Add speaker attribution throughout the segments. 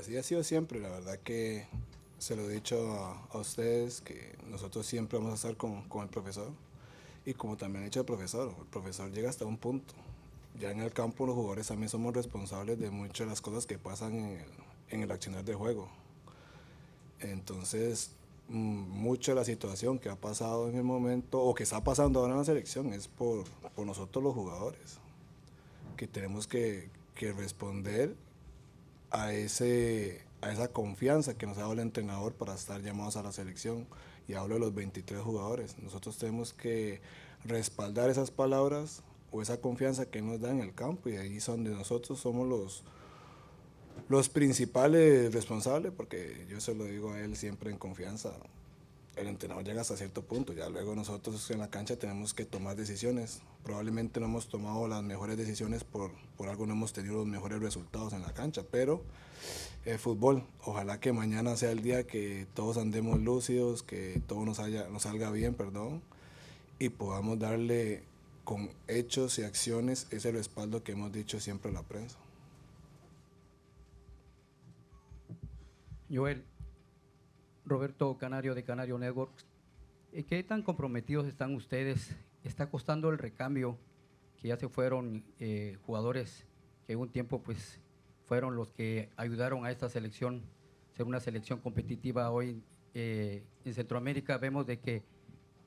Speaker 1: así ha sido siempre, la verdad que se lo he dicho a, ustedes, que nosotros siempre vamos a estar con, con, el profesor y como también ha dicho el profesor, el profesor llega hasta un punto. Ya en el campo los jugadores también somos responsables de muchas de las cosas que pasan en el, en el accionar de juego. Entonces, mm, mucha de la situación que ha pasado en el momento o que está pasando ahora en la selección es por, por nosotros los jugadores, que tenemos que, que responder a, ese, a esa confianza que nos ha dado el entrenador para estar llamados a la selección. Y hablo de los 23 jugadores. Nosotros tenemos que respaldar esas palabras o esa confianza que nos da en el campo y ahí son donde nosotros somos los los principales responsables porque yo se lo digo a él siempre en confianza el entrenador llega hasta cierto punto, ya luego nosotros en la cancha tenemos que tomar decisiones. Probablemente no hemos tomado las mejores decisiones por, por algo, no hemos tenido los mejores resultados en la cancha, pero el eh, fútbol, ojalá que mañana sea el día que todos andemos lúcidos, que todo nos, haya, nos salga bien, perdón, y podamos darle con hechos y acciones ese respaldo que hemos dicho siempre a la prensa. Joel, Roberto Canario de Canario Networks. Eh, ¿Qué tan comprometidos están ustedes? ¿Está costando el recambio que ya se fueron eh, jugadores que un tiempo pues fueron los que ayudaron a esta selección ser una selección competitiva hoy eh, en Centroamérica? Vemos de que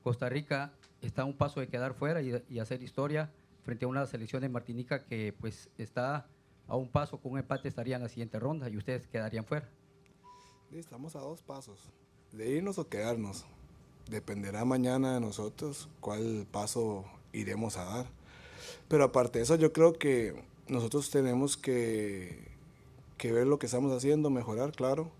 Speaker 1: Costa Rica está a un paso de quedar fuera y, y hacer historia frente a una selección de Martinica que pues está a un paso con un empate estaría en la siguiente ronda y ustedes quedarían fuera. Estamos a dos pasos, de irnos o quedarnos. Dependerá mañana de nosotros cuál paso iremos a dar. Pero aparte de eso, yo creo que nosotros tenemos que, que ver lo que estamos haciendo, mejorar, claro.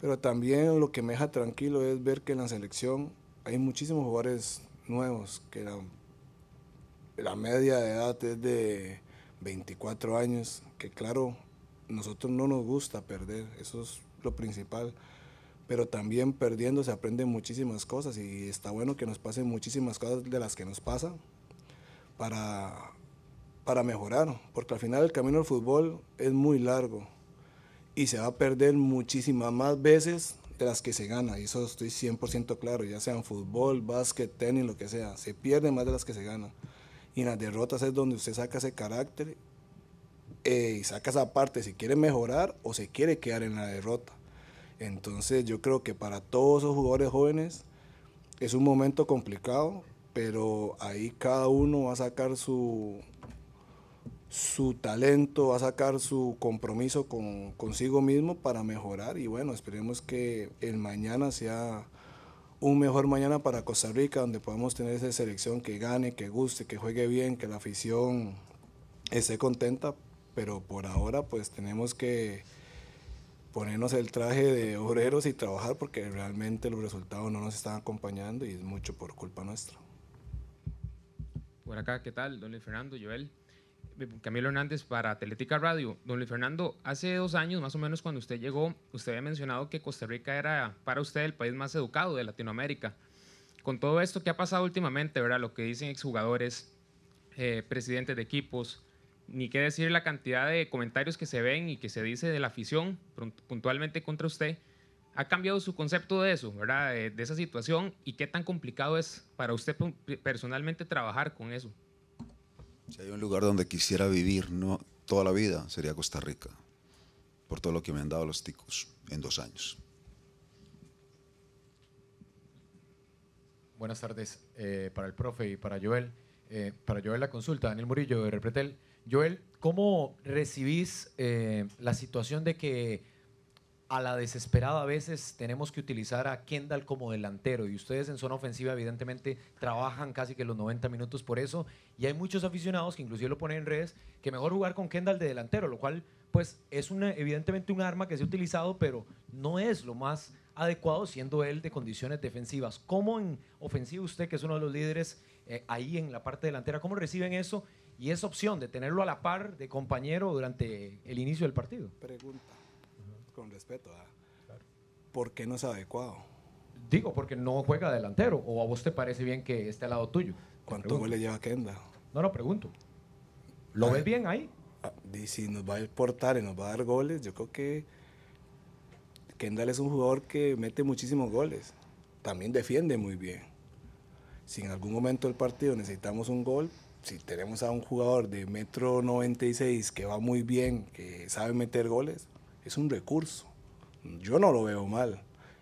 Speaker 1: Pero también lo que me deja tranquilo es ver que en la selección hay muchísimos jugadores nuevos, que la, la media de edad es de 24 años, que claro, nosotros no nos gusta perder, esos lo principal. Pero también perdiendo se aprenden muchísimas cosas y está bueno que nos pasen muchísimas cosas de las que nos pasan para, para mejorar, porque al final el camino del fútbol es muy largo y se va a perder muchísimas más veces de las que se gana, y eso estoy 100% claro, ya sean fútbol, básquet, tenis, lo que sea, se pierde más de las que se gana. Y en las derrotas es donde usted saca ese carácter eh, y saca esa parte, si quiere mejorar o se quiere quedar en la derrota. Entonces yo creo que para todos esos jugadores jóvenes es un momento complicado, pero ahí cada uno va a sacar su, su talento, va a sacar su compromiso con, consigo mismo para mejorar y bueno, esperemos que el mañana sea un mejor mañana para Costa Rica, donde podamos tener esa selección que gane, que guste, que juegue bien, que la afición esté contenta, pero por ahora pues tenemos que ponernos el traje de obreros y trabajar porque realmente los resultados no nos están acompañando y es mucho por culpa nuestra. Por acá, ¿qué tal? Don Luis Fernando, Joel. Eh, Camilo Hernández para Atlética Radio. Don Luis Fernando, hace dos años más o menos cuando usted llegó, usted había mencionado que Costa Rica era para usted el país más educado de Latinoamérica. Con todo esto que ha pasado últimamente, ¿verdad? Lo que dicen exjugadores, eh, presidentes de equipos, ni qué decir la cantidad de comentarios que se ven y que se dice de la afición puntualmente contra usted, ha cambiado su concepto de eso, ¿verdad? De, esa situación y qué tan complicado es para usted personalmente trabajar con eso. Si hay un lugar donde quisiera vivir ¿no? toda la vida, sería Costa Rica, por todo lo que me han dado los ticos en dos años. Buenas tardes eh, para el profe y para Joel. Eh, para Joel la consulta, Daniel Murillo de Repretel. Joel, ¿cómo recibís eh, la situación de que a la desesperada a veces tenemos que utilizar a Kendall como delantero y ustedes en zona ofensiva evidentemente trabajan casi que los 90 minutos por eso y hay muchos aficionados que inclusive lo ponen en redes que mejor jugar con Kendall de delantero, lo cual pues es una, evidentemente un arma que se ha utilizado pero no es lo más adecuado siendo él de condiciones defensivas. ¿Cómo en ofensiva usted que es uno de los líderes eh, ahí en la parte delantera. ¿Cómo reciben eso y esa opción de tenerlo a la par de compañero durante el inicio del partido? Pregunta, con respeto, ¿por qué no es adecuado? Digo, porque no juega delantero, o a vos te parece bien que esté al lado tuyo. ¿Cuántos goles lleva Kenda? No, no, pregunto. ¿Lo ves ah, bien ahí? Y ah, si nos va a exportar y nos va a dar goles, yo creo que Kendall es un jugador que mete muchísimos goles. También defiende muy bien si en algún momento del partido necesitamos un gol, si tenemos a un jugador de metro 96 que va muy bien, que sabe meter goles, es un recurso. Yo no lo veo mal.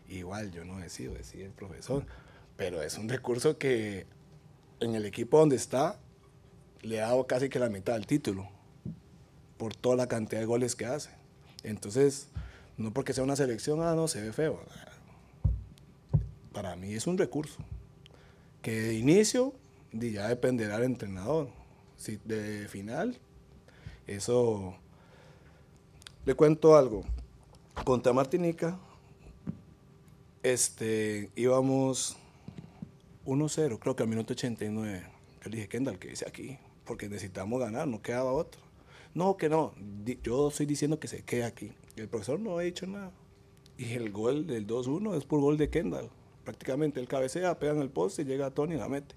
Speaker 1: Igual yo no decido, decir el profesor. Pero es un recurso que en el equipo donde está le ha dado casi que la mitad del título por toda la cantidad de goles que hace. Entonces, no porque sea una selección, ah, no, se ve feo. Para mí es un recurso que de inicio ya dependerá el entrenador. Si de final, eso... Le cuento algo. Contra Martinica, este, íbamos 1-0, creo que al minuto 89. Yo le dije, Kendall, que dice aquí? Porque necesitamos ganar, no quedaba otro. No, que no, yo estoy diciendo que se quede aquí. El profesor no ha dicho nada. Y el gol del 2-1 es por gol de Kendall prácticamente el cabecea, pega en el poste y llega a Tony y la mete.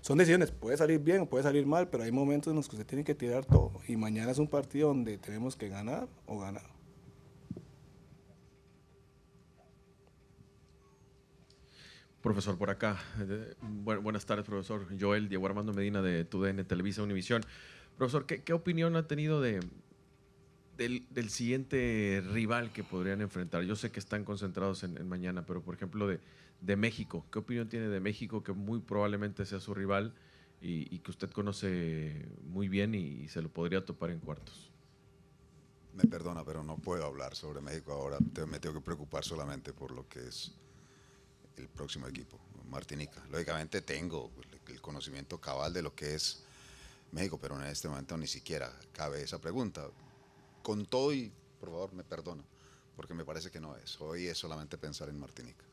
Speaker 1: Son decisiones, puede salir bien, o puede salir mal, pero hay momentos en los que se tiene que tirar todo. Y mañana es un partido donde tenemos que ganar o ganar. Profesor, por acá. Eh, buenas tardes, profesor. Joel Diego Armando Medina de TUDN Televisa Univisión. Profesor, ¿qué, opinión ha tenido de, del, siguiente rival que podrían enfrentar? Yo sé que están concentrados en, mañana, pero por ejemplo de, México, ¿qué opinión tiene de México que muy probablemente sea su rival y, que usted conoce muy bien y, se lo podría topar en cuartos? Me perdona, pero no puedo hablar sobre México ahora. Me tengo que preocupar solamente por lo que es el próximo equipo, Martinica. Lógicamente tengo el conocimiento cabal de lo que es México, pero en este momento ni siquiera cabe esa pregunta con todo y, por favor, me perdona, porque me parece que no es. Hoy es solamente pensar en Martinica.